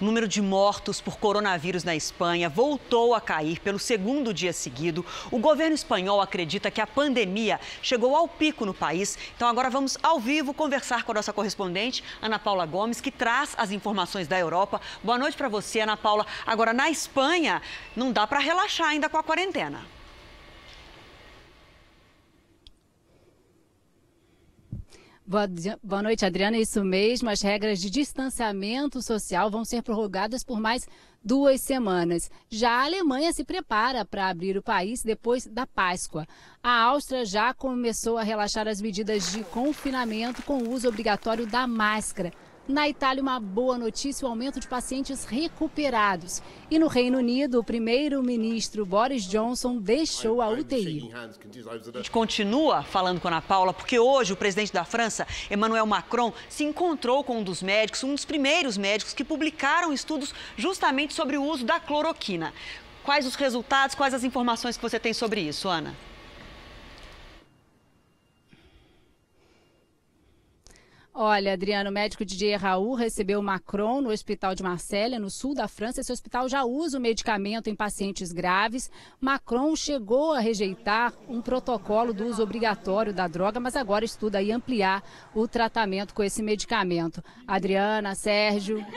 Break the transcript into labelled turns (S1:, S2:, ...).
S1: O número de mortos por coronavírus na Espanha voltou a cair pelo segundo dia seguido. O governo espanhol acredita que a pandemia chegou ao pico no país. Então, agora vamos ao vivo conversar com a nossa correspondente, Ana Paula Gomes, que traz as informações da Europa. Boa noite para você, Ana Paula. Agora, na Espanha, não dá para relaxar ainda com a quarentena.
S2: Boa, boa noite, Adriana. É isso mesmo. As regras de distanciamento social vão ser prorrogadas por mais duas semanas. Já a Alemanha se prepara para abrir o país depois da Páscoa. A Áustria já começou a relaxar as medidas de confinamento com o uso obrigatório da máscara. Na Itália, uma boa notícia: o aumento de pacientes recuperados. E no Reino Unido, o primeiro-ministro Boris Johnson deixou a UTI.
S1: A gente continua falando com a Ana Paula, porque hoje o presidente da França, Emmanuel Macron, se encontrou com um dos médicos, um dos primeiros médicos que publicaram estudos justamente sobre o uso da cloroquina. Quais os resultados, quais as informações que você tem sobre isso, Ana?
S2: Olha, Adriano, o médico Didier Raul recebeu Macron no hospital de Marselha, no sul da França. Esse hospital já usa o medicamento em pacientes graves. Macron chegou a rejeitar um protocolo do uso obrigatório da droga, mas agora estuda ampliar o tratamento com esse medicamento. Adriana, Sérgio.